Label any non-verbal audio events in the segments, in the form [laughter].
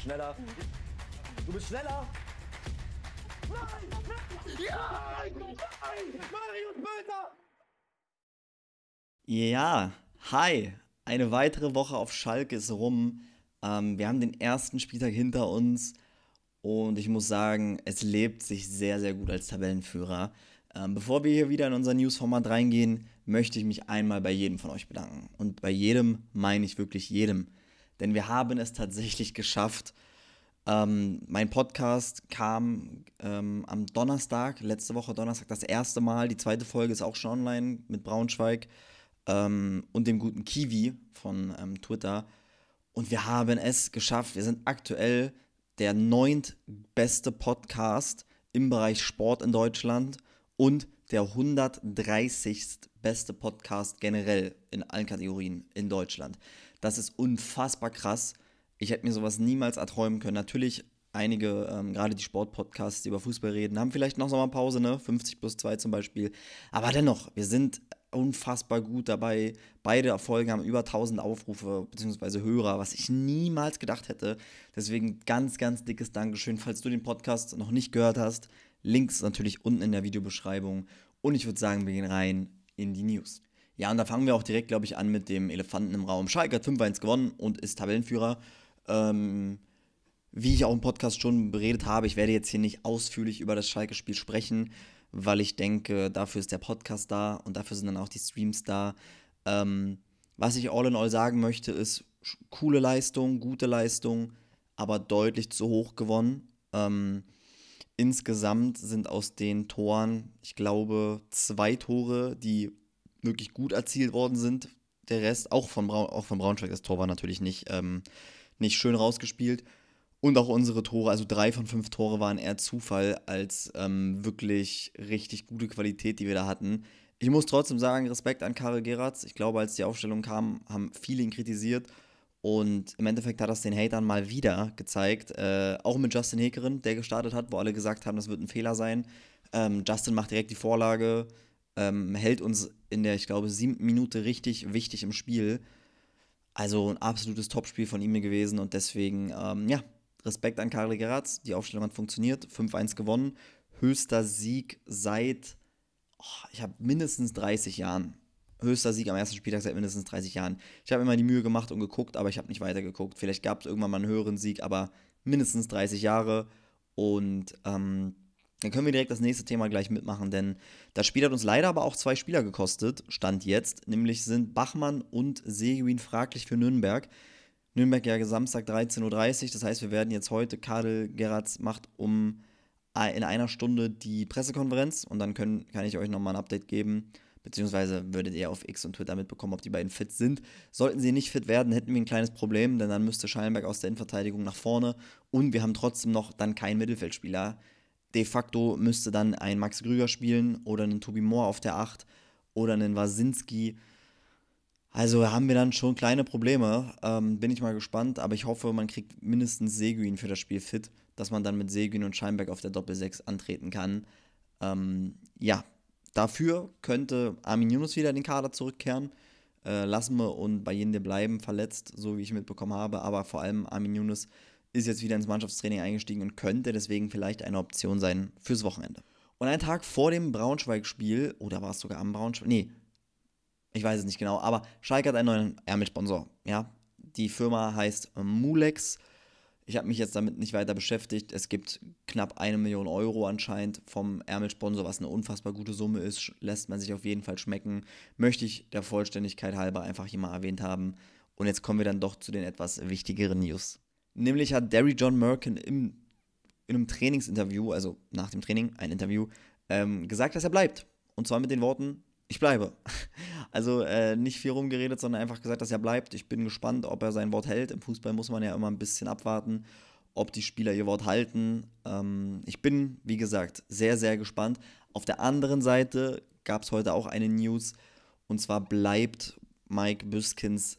bist schneller. Du bist schneller. Nein! Ja! Nein! Marius Böser! Ja, hi. Eine weitere Woche auf Schalke ist rum. Ähm, wir haben den ersten Spieltag hinter uns. Und ich muss sagen, es lebt sich sehr, sehr gut als Tabellenführer. Ähm, bevor wir hier wieder in unser Newsformat reingehen, möchte ich mich einmal bei jedem von euch bedanken. Und bei jedem meine ich wirklich jedem denn wir haben es tatsächlich geschafft. Ähm, mein Podcast kam ähm, am Donnerstag, letzte Woche Donnerstag, das erste Mal. Die zweite Folge ist auch schon online mit Braunschweig ähm, und dem guten Kiwi von ähm, Twitter. Und wir haben es geschafft. Wir sind aktuell der neuntbeste Podcast im Bereich Sport in Deutschland und der 130 beste Podcast generell in allen Kategorien in Deutschland. Das ist unfassbar krass. Ich hätte mir sowas niemals erträumen können. Natürlich, einige, ähm, gerade die Sportpodcasts, die über Fußball reden, haben vielleicht noch Sommerpause, ne? 50 plus 2 zum Beispiel. Aber dennoch, wir sind unfassbar gut dabei. Beide Erfolge haben über 1000 Aufrufe bzw. Hörer, was ich niemals gedacht hätte. Deswegen ganz, ganz dickes Dankeschön, falls du den Podcast noch nicht gehört hast. Links natürlich unten in der Videobeschreibung. Und ich würde sagen, wir gehen rein in die News. Ja, und da fangen wir auch direkt, glaube ich, an mit dem Elefanten im Raum. Schalke hat 5-1 gewonnen und ist Tabellenführer. Ähm, wie ich auch im Podcast schon beredet habe, ich werde jetzt hier nicht ausführlich über das Schalke-Spiel sprechen, weil ich denke, dafür ist der Podcast da und dafür sind dann auch die Streams da. Ähm, was ich all in all sagen möchte, ist coole Leistung, gute Leistung, aber deutlich zu hoch gewonnen. Ähm, Insgesamt sind aus den Toren, ich glaube, zwei Tore, die wirklich gut erzielt worden sind. Der Rest, auch von, Braun, auch von Braunschweig, das Tor war natürlich nicht, ähm, nicht schön rausgespielt. Und auch unsere Tore, also drei von fünf Tore waren eher Zufall als ähm, wirklich richtig gute Qualität, die wir da hatten. Ich muss trotzdem sagen, Respekt an Karel Geratz. Ich glaube, als die Aufstellung kam, haben viele ihn kritisiert. Und im Endeffekt hat das den Hatern mal wieder gezeigt, äh, auch mit Justin Hekerin, der gestartet hat, wo alle gesagt haben, das wird ein Fehler sein. Ähm, Justin macht direkt die Vorlage, ähm, hält uns in der, ich glaube, siebten Minute richtig wichtig im Spiel. Also ein absolutes Topspiel von ihm gewesen und deswegen, ähm, ja, Respekt an Karl Geratz. Die Aufstellung hat funktioniert, 5-1 gewonnen, höchster Sieg seit, oh, ich habe mindestens 30 Jahren höchster Sieg am ersten Spieltag seit mindestens 30 Jahren. Ich habe immer die Mühe gemacht und geguckt, aber ich habe nicht weitergeguckt. Vielleicht gab es irgendwann mal einen höheren Sieg, aber mindestens 30 Jahre. Und ähm, dann können wir direkt das nächste Thema gleich mitmachen, denn das Spiel hat uns leider aber auch zwei Spieler gekostet, Stand jetzt. Nämlich sind Bachmann und Seguin fraglich für Nürnberg. Nürnberg ja Samstag 13.30 Uhr, das heißt, wir werden jetzt heute, Kadel Geratz macht um in einer Stunde die Pressekonferenz und dann können, kann ich euch nochmal ein Update geben beziehungsweise würdet ihr auf X und Twitter mitbekommen, ob die beiden fit sind. Sollten sie nicht fit werden, hätten wir ein kleines Problem, denn dann müsste Schallenberg aus der Innenverteidigung nach vorne und wir haben trotzdem noch dann keinen Mittelfeldspieler. De facto müsste dann ein Max Grüger spielen oder einen Tobi Moore auf der 8 oder einen Wasinski. Also haben wir dann schon kleine Probleme. Ähm, bin ich mal gespannt, aber ich hoffe, man kriegt mindestens Seguin für das Spiel fit, dass man dann mit Seguin und Scheinberg auf der Doppel-6 antreten kann. Ähm, ja, Dafür könnte Armin Yunus wieder in den Kader zurückkehren. Äh, wir und bei Bayende bleiben verletzt, so wie ich mitbekommen habe. Aber vor allem Armin Yunus ist jetzt wieder ins Mannschaftstraining eingestiegen und könnte deswegen vielleicht eine Option sein fürs Wochenende. Und einen Tag vor dem Braunschweig-Spiel, oder oh, war es sogar am Braunschweig? Nee, ich weiß es nicht genau, aber Schalke hat einen neuen Ärmelsponsor. Ja, die Firma heißt Mulex ich habe mich jetzt damit nicht weiter beschäftigt. Es gibt knapp eine Million Euro anscheinend vom Ärmelsponsor, was eine unfassbar gute Summe ist. Lässt man sich auf jeden Fall schmecken. Möchte ich der Vollständigkeit halber einfach hier mal erwähnt haben. Und jetzt kommen wir dann doch zu den etwas wichtigeren News. Nämlich hat Derry John Merkin im, in einem Trainingsinterview, also nach dem Training, ein Interview, ähm, gesagt, dass er bleibt. Und zwar mit den Worten, ich bleibe. [laughs] Also äh, nicht viel rumgeredet, sondern einfach gesagt, dass er bleibt. Ich bin gespannt, ob er sein Wort hält. Im Fußball muss man ja immer ein bisschen abwarten, ob die Spieler ihr Wort halten. Ähm, ich bin, wie gesagt, sehr, sehr gespannt. Auf der anderen Seite gab es heute auch eine News. Und zwar bleibt Mike Büskens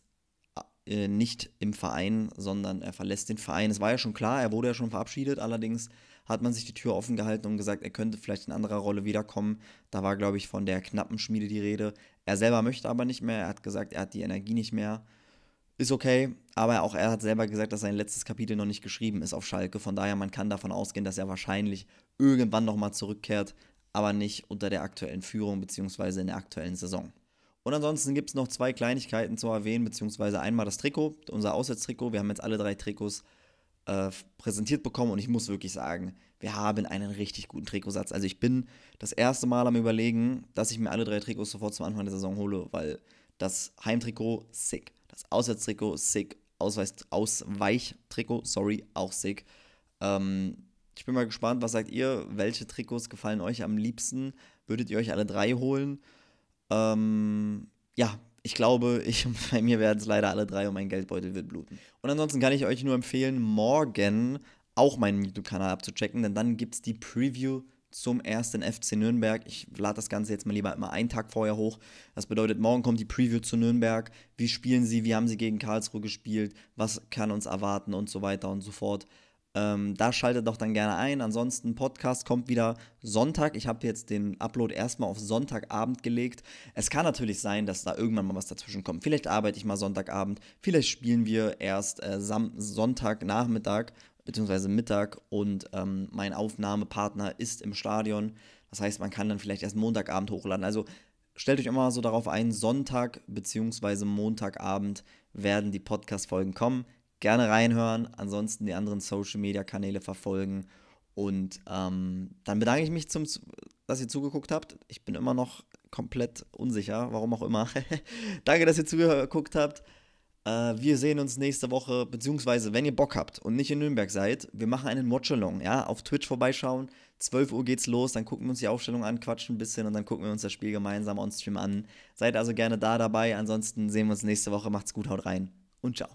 äh, nicht im Verein, sondern er verlässt den Verein. Es war ja schon klar, er wurde ja schon verabschiedet, allerdings hat man sich die Tür offen gehalten und gesagt, er könnte vielleicht in anderer Rolle wiederkommen. Da war, glaube ich, von der knappen Schmiede die Rede. Er selber möchte aber nicht mehr, er hat gesagt, er hat die Energie nicht mehr. Ist okay, aber auch er hat selber gesagt, dass sein letztes Kapitel noch nicht geschrieben ist auf Schalke. Von daher, man kann davon ausgehen, dass er wahrscheinlich irgendwann nochmal zurückkehrt, aber nicht unter der aktuellen Führung bzw. in der aktuellen Saison. Und ansonsten gibt es noch zwei Kleinigkeiten zu erwähnen, beziehungsweise einmal das Trikot, unser Auswärtstrikot. Wir haben jetzt alle drei Trikots äh, präsentiert bekommen und ich muss wirklich sagen, wir haben einen richtig guten Trikotsatz. Also ich bin das erste Mal am überlegen, dass ich mir alle drei Trikots sofort zum Anfang der Saison hole, weil das Heimtrikot sick, das Auswärtstrikot sick, Ausweich, Ausweichtrikot, sorry, auch sick. Ähm, ich bin mal gespannt, was sagt ihr? Welche Trikots gefallen euch am liebsten? Würdet ihr euch alle drei holen? Ähm, ja, ich glaube, ich, [laughs] bei mir werden es leider alle drei und mein Geldbeutel wird bluten. Und ansonsten kann ich euch nur empfehlen, morgen auch meinen YouTube-Kanal abzuchecken, denn dann gibt es die Preview zum ersten FC Nürnberg. Ich lade das Ganze jetzt mal lieber immer einen Tag vorher hoch. Das bedeutet, morgen kommt die Preview zu Nürnberg. Wie spielen sie? Wie haben sie gegen Karlsruhe gespielt? Was kann uns erwarten? Und so weiter und so fort. Ähm, da schaltet doch dann gerne ein. Ansonsten, Podcast kommt wieder Sonntag. Ich habe jetzt den Upload erstmal auf Sonntagabend gelegt. Es kann natürlich sein, dass da irgendwann mal was dazwischen kommt. Vielleicht arbeite ich mal Sonntagabend. Vielleicht spielen wir erst äh, Sam Sonntagnachmittag bzw. Mittag und ähm, mein Aufnahmepartner ist im Stadion. Das heißt, man kann dann vielleicht erst Montagabend hochladen. Also stellt euch immer so darauf ein, Sonntag bzw. Montagabend werden die Podcast-Folgen kommen gerne reinhören. Ansonsten die anderen Social-Media-Kanäle verfolgen. Und ähm, dann bedanke ich mich, zum, dass ihr zugeguckt habt. Ich bin immer noch komplett unsicher, warum auch immer. [laughs] Danke, dass ihr zugeguckt habt. Äh, wir sehen uns nächste Woche, beziehungsweise wenn ihr Bock habt und nicht in Nürnberg seid, wir machen einen Watchalong, ja, auf Twitch vorbeischauen. 12 Uhr geht's los, dann gucken wir uns die Aufstellung an, quatschen ein bisschen und dann gucken wir uns das Spiel gemeinsam on Stream an. Seid also gerne da dabei. Ansonsten sehen wir uns nächste Woche. Macht's gut, haut rein und ciao.